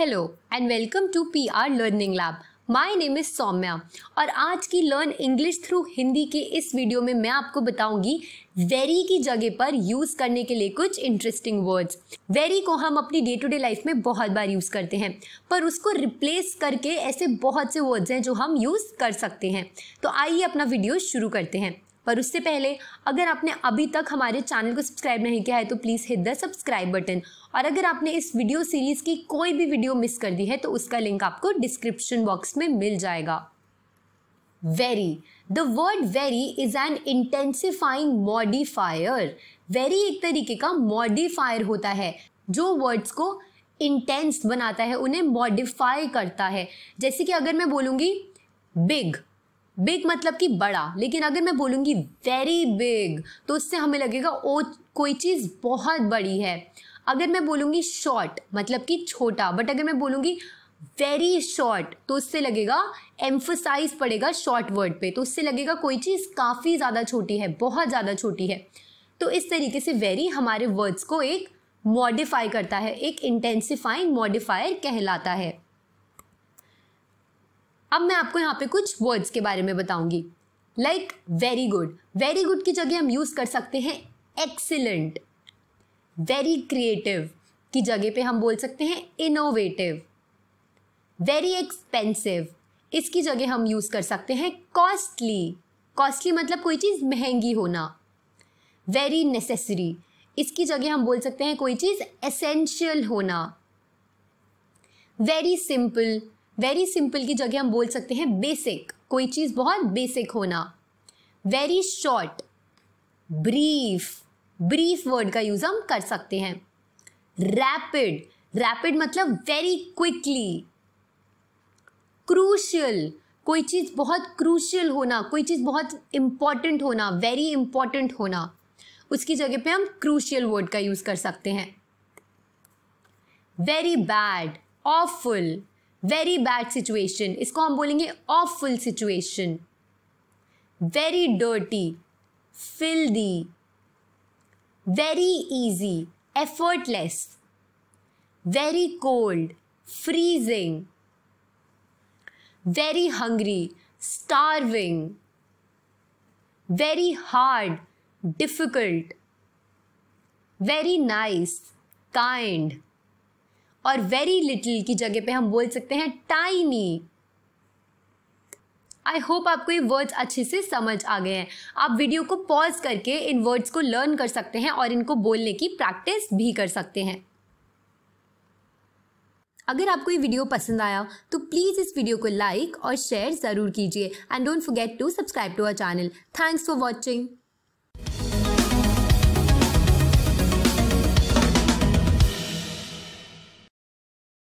and welcome to P R learning lab my name is Saumya और आज की learn English through Hindi के इस वीडियो में मैं आपको बताऊंगी वेरी की जगह पर यूज़ करने के लिए कुछ इंटरेस्टिंग वर्ड्स वेरी को हम अपनी डे टू डे लाइफ में बहुत बार यूज़ करते हैं पर उसको रिप्लेस करके ऐसे बहुत से वर्ड्स हैं जो हम यूज़ कर सकते हैं तो आइए अपना वीडियो शुरू करते हैं पर उससे पहले अगर आपने अभी तक हमारे चैनल को सब्सक्राइब नहीं किया है तो please hit the subscribe button और अगर आपने इस वीडियो सीरीज़ की कोई भी वीडियो मिस कर दी है तो उसका लिंक आपको डिस्क्रिप्शन बॉक्स में मिल जाएगा very the word very is an intensifying modifier very एक तरीके का मॉडिफायर होता है जो वर्ड्स को इंटेंस बनाता है उन्हें मॉडिफाई करता है जैसे कि अगर मैं बोलूँगी बिग बिग मतलब कि बड़ा लेकिन अगर मैं बोलूँगी वेरी बिग तो उससे हमें लगेगा ओ कोई चीज़ बहुत बड़ी है अगर मैं बोलूँगी शॉर्ट मतलब कि छोटा बट अगर मैं बोलूँगी वेरी शॉर्ट तो उससे लगेगा एम्फोसाइज पड़ेगा शॉर्ट वर्ड पे तो उससे लगेगा कोई चीज़ काफ़ी ज़्यादा छोटी है बहुत ज़्यादा छोटी है तो इस तरीके से वेरी हमारे वर्ड्स को एक मॉडिफाई करता है एक इंटेंसिफाइंग मॉडिफायर कहलाता है अब मैं आपको यहाँ पे कुछ वर्ड्स के बारे में बताऊंगी like very good very good की जगह हम यूज़ कर सकते हैं एक्सीलेंट वेरी क्रिएटिव की जगह पे हम बोल सकते हैं इनोवेटिव वेरी एक्सपेंसिव इसकी जगह हम यूज़ कर सकते हैं कॉस्टली कॉस्टली मतलब कोई चीज़ महंगी होना वेरी नेसेसरी इसकी जगह हम बोल सकते हैं कोई चीज़ एसेंशियल होना वेरी सिंपल वेरी सिंपल की जगह हम बोल सकते हैं बेसिक कोई चीज़ बहुत बेसिक होना very short brief brief word का यूज़ हम कर सकते हैं रैपिड रैपिड मतलब वेरी क्विकली क्रूशियल कोई चीज़ बहुत क्रूशियल होना कोई चीज़ बहुत इंपॉर्टेंट होना वेरी इंपॉर्टेंट होना उसकी जगह पे हम क्रूशियल वर्ड का यूज़ कर सकते हैं very bad awful very bad situation इसको हम बोलेंगे awful situation very dirty filthy very easy effortless very cold freezing very hungry starving very hard difficult very nice kind और वेरी लिटिल की जगह पे हम बोल सकते हैं टाइनी आई होप आपको ये वर्ड्स अच्छे से समझ आ गए हैं आप वीडियो को पॉज करके इन वर्ड्स को लर्न कर सकते हैं और इनको बोलने की प्रैक्टिस भी कर सकते हैं अगर आपको ये वीडियो पसंद आया तो प्लीज़ इस वीडियो को लाइक और शेयर ज़रूर कीजिए and don't forget to subscribe to our channel thanks for watching